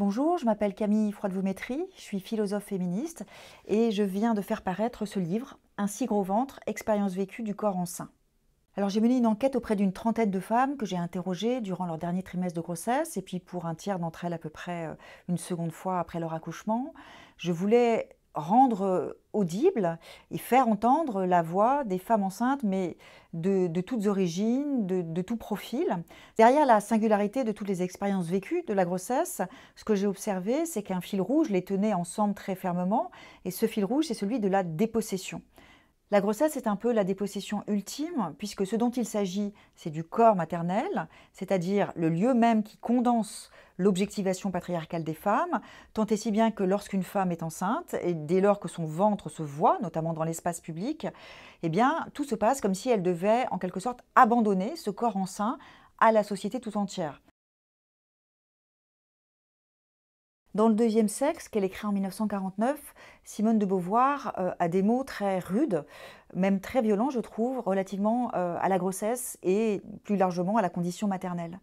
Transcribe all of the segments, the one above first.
Bonjour, je m'appelle Camille froide Froidevoumétrie, je suis philosophe féministe et je viens de faire paraître ce livre, Un si gros ventre, expérience vécue du corps enceint. Alors j'ai mené une enquête auprès d'une trentaine de femmes que j'ai interrogées durant leur dernier trimestre de grossesse et puis pour un tiers d'entre elles à peu près euh, une seconde fois après leur accouchement. Je voulais rendre euh, audible et faire entendre la voix des femmes enceintes, mais de, toutes origines, de, de, tout profil. Derrière la singularité de toutes les expériences vécues de la grossesse, ce que j'ai observé, c'est qu'un fil rouge les tenait ensemble très fermement, et ce fil rouge, c'est celui de la dépossession. La grossesse est un peu la dépossession ultime, puisque ce dont il s'agit, c'est du corps maternel, c'est-à-dire le lieu même qui condense l'objectivation patriarcale des femmes, tant et si bien que lorsqu'une femme est enceinte, et dès lors que son ventre se voit, notamment dans l'espace public, eh bien, tout se passe comme si elle devait, en quelque sorte, abandonner ce corps enceint à la société tout entière. Dans le deuxième sexe, qu'elle écrit en 1949, Simone de Beauvoir euh, a des mots très rudes, même très violents, je trouve, relativement euh, à la grossesse et plus largement à la condition maternelle.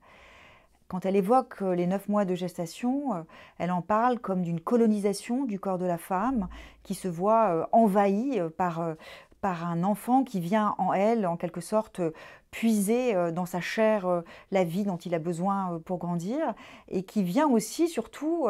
Quand elle évoque euh, les neuf mois de gestation, elle en parle comme d'une colonisation du corps de la femme qui se voit envahie par par un enfant qui vient en elle, en quelque sorte, euh, puiser euh, dans sa chair euh, la vie dont il a besoin pour grandir, et qui vient aussi, surtout,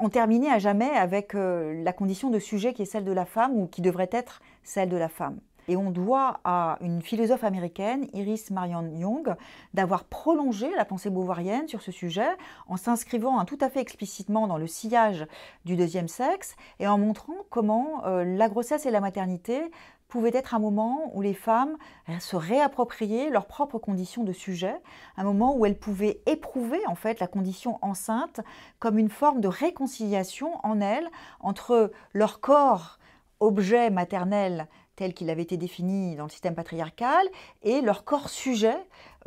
en terminer à jamais avec la condition de sujet qui est celle de la femme, ou qui devrait être celle de la femme. Et on doit à une philosophe américaine, Iris Marion Young, d'avoir prolongé la pensée beauvoirienne sur ce sujet en s'inscrivant hein, tout à fait explicitement dans le sillage du deuxième sexe et en montrant comment euh, la grossesse et la maternité pouvaient être un moment où les femmes se réappropriaient leurs propres conditions de sujet, un moment où elles pouvaient éprouver en fait la condition enceinte comme une forme de réconciliation en elles entre leur corps, objet maternel tel qu'il avait été défini dans le système patriarcal, et leur corps sujet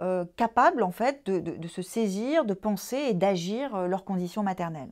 euh, capable en fait de, se saisir, de penser et d'agir euh, leurs conditions maternelles.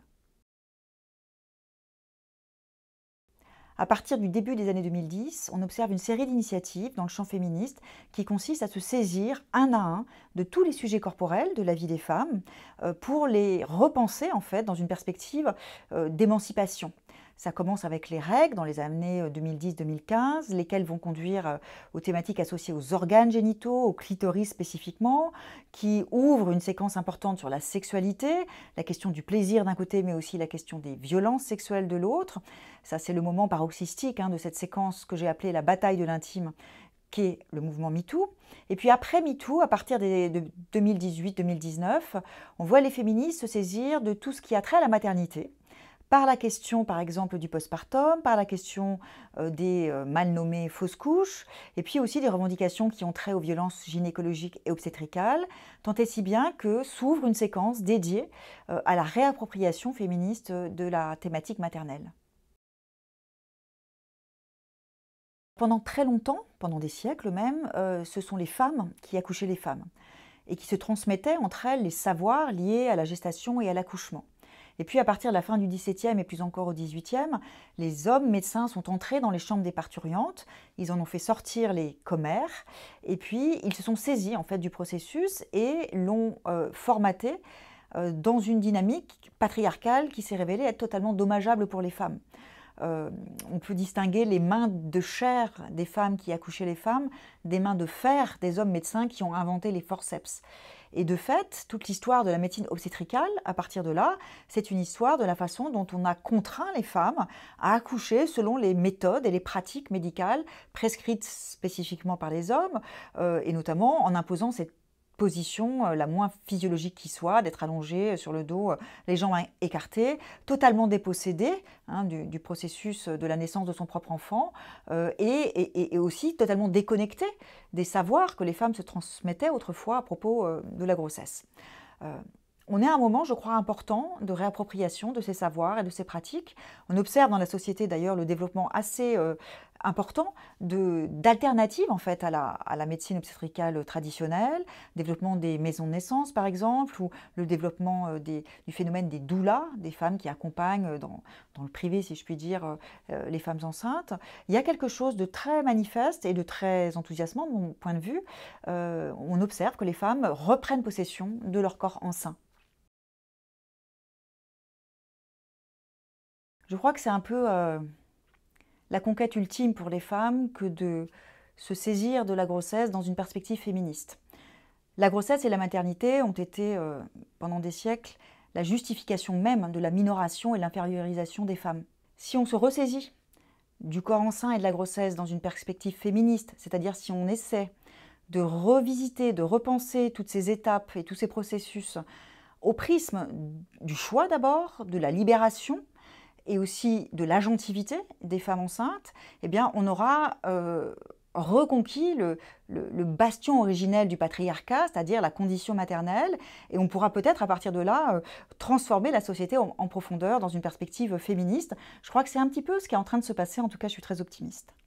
À partir du début des années 2010, on observe une série d'initiatives dans le champ féministe qui consistent à se saisir un à un de tous les sujets corporels de la vie des femmes euh, pour les repenser en fait dans une perspective d'émancipation, ça commence avec les règles dans les années 2010-2015, euh, lesquelles vont conduire euh, aux thématiques associées aux organes génitaux, aux clitoris spécifiquement, qui ouvrent une séquence importante sur la sexualité, la question du plaisir d'un côté, mais aussi la question des violences sexuelles de l'autre. Ça, c'est le moment paroxystique hein, de cette séquence que j'ai appelée la bataille de l'intime qui est le mouvement MeToo. Et puis après MeToo, à partir de 2018-2019, on voit les féministes se saisir de tout ce qui a trait à la maternité, par la question, par exemple, du postpartum, par la question euh, des euh, mal nommées fausses couches, et puis aussi des revendications qui ont trait aux violences gynécologiques et obstétricales, tant et si bien que s'ouvre une séquence dédiée euh, à la réappropriation féministe de la thématique maternelle. Pendant très longtemps, pendant des siècles même, ce sont les femmes qui accouchaient les femmes et qui se transmettaient entre elles les savoirs liés à la gestation et à l'accouchement. Et puis à partir de la fin du XVIIe et plus encore au XVIIIe, les hommes médecins sont entrés dans les chambres des parturiantes, ils en ont fait sortir les commères, et puis ils se sont saisis en fait du processus et l'ont euh, formaté euh, dans une dynamique patriarcale qui s'est révélée être totalement dommageable pour les femmes. Euh, on peut distinguer les mains de chair des femmes qui accouchaient les femmes des mains de fer des hommes médecins qui ont inventé les forceps. Et de fait, toute l'histoire de la médecine obstétricale, à partir de là, c'est une histoire de la façon dont on a contraint les femmes à accoucher selon les méthodes et les pratiques médicales prescrites spécifiquement par les hommes, euh, et notamment en imposant cette position euh, la moins physiologique qui soit, d'être allongé euh, sur le dos, euh, les jambes hein, écartées, totalement dépossédé hein, du, processus de la naissance de son propre enfant, et, aussi totalement déconnecté des savoirs que les femmes se transmettaient autrefois à propos de la grossesse. on est à un moment, je crois, important de réappropriation de ces savoirs et de ces pratiques. On observe dans la société d'ailleurs le développement assez important d'alternatives en fait à la, à la, médecine obstétricale traditionnelle, développement des maisons de naissance par exemple, ou le développement euh, des, du phénomène des doulas, des femmes qui accompagnent euh, dans, dans le privé si je puis dire euh, les femmes enceintes. Il y a quelque chose de très manifeste et de très enthousiasmant de mon point de vue. on observe que les femmes reprennent possession de leur corps enceint. Je crois que c'est un peu la conquête ultime pour les femmes que de se saisir de la grossesse dans une perspective féministe. La grossesse et la maternité ont été, euh, pendant des siècles, la justification même de la minoration et l'infériorisation des femmes. Si on se ressaisit du corps enceint et de la grossesse dans une perspective féministe, c'est-à-dire si on essaie de revisiter, de repenser toutes ces étapes et tous ces processus au prisme du choix d'abord, de la libération, et aussi de l'agentivité des femmes enceintes, eh bien, on aura euh, reconquis le, bastion originel du patriarcat, c'est-à-dire la condition maternelle, et on pourra peut-être à partir de là euh, transformer la société en profondeur dans une perspective féministe. Je crois que c'est un petit peu ce qui est en train de se passer, en tout cas je suis très optimiste.